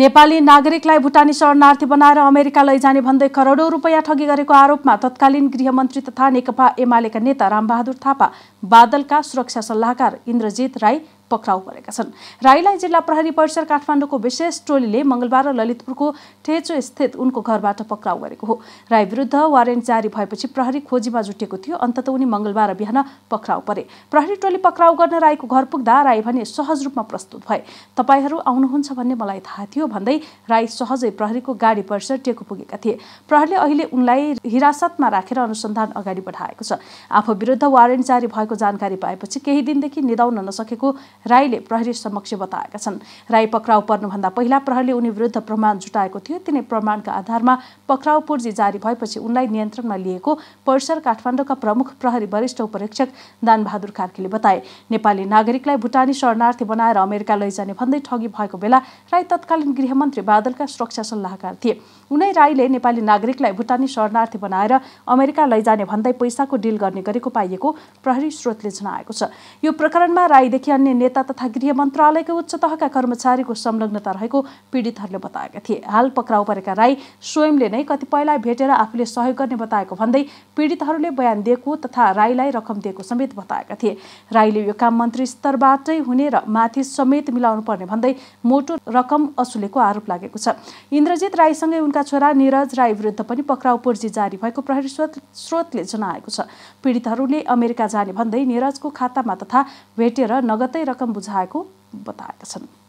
नेपाली नागरिकलाई भुटानी शरणार्थी बनाएर अमेरिका लैजाने भन्दै करोडौँ रुपियाँ ठगी गरेको आरोपमा तत्कालीन गृहमन्त्री तथा नेकपा एमालेका नेता रामबहादुर थापा बादलका सुरक्षा सल्लाहकार इन्द्रजित राई पक्राउ परेका छन् राईलाई जिल्ला प्रहरी परिसर काठमाडौँको विशेष टोलीले मङ्गलबार र ललितपुरको ठेचो स्थित उनको घरबाट पक्राउ गरेको हो राई विरुद्ध वारेन्ट जारी भएपछि प्रहरी खोजीमा जुटेको थियो अन्तत उनी मङ्गलबार बिहान पक्राउ परे प्रहरी टोली पक्राउ गर्न राईको घर पुग्दा राई भने सहज रूपमा प्रस्तुत भए तपाईँहरू आउनुहुन्छ भन्ने मलाई थाहा थियो भन्दै राई सहजै प्रहरीको गाडी परिसर टेको पुगेका थिए प्रहरीले अहिले उनलाई हिरासतमा राखेर अनुसन्धान अगाडि बढाएको छ आफू विरुद्ध वारेन्ट जारी भएको जानकारी पाएपछि केही दिनदेखि निदाउन नसकेको राईले प्रहरी समक्ष बताएका छन् राई पक्राउ पर्नुभन्दा पहिला प्रहरीले उनी विरुद्ध प्रमाण जुटाएको थियो तिनै प्रमाणका आधारमा पक्राउ पूर्जी जारी भएपछि उनलाई नियन्त्रणमा लिएको परिसर काठमाडौँका प्रमुख प्रहरी वरिष्ठ उपरीक्षक दानबहादुर कार्कीले बताए नेपाली नागरिकलाई भुटानी शरणार्थी बनाएर अमेरिका लैजाने भन्दै ठगी भएको बेला राई तत्कालीन गृहमन्त्री बादलका सुरक्षा सल्लाहकार थिए उनै राईले नेपाली नागरिकलाई भुटानी शरणार्थी बनाएर अमेरिका लैजाने भन्दै पैसाको डिल गर्ने गरेको पाइएको प्रहरी स्रोतले जनाएको छ यो प्रकरणमा राईदेखि अन्य नेता तथा गृह मन्त्रालयको उच्च तहका कर्मचारीको संलग्नता रहेको पीडितहरूले बताएका थिए हाल पक्राउ परेका राई स्वयंले नै कतिपयलाई भेटेर आफूले सहयोग गर्ने बताएको भन्दै पीडितहरूले बयान दिएको तथा राईलाई रकम दिएको समेत बताएका थिए राईले यो काम मन्त्री स्तरबाटै हुने र माथि समेत मिलाउनु पर्ने भन्दै मोटो रकम असुलेको आरोप लागेको छ इन्द्रजित राईसँगै उनका छोरा निरज राई विरुद्ध पनि पक्राउ पूर्जी जारी भएको प्रहरी स्रोतले जनाएको छ पीडितहरूले अमेरिका जाने भन्दै निरजको खातामा तथा भेटेर नगतै रकम कम बुझाएको बताएका छन्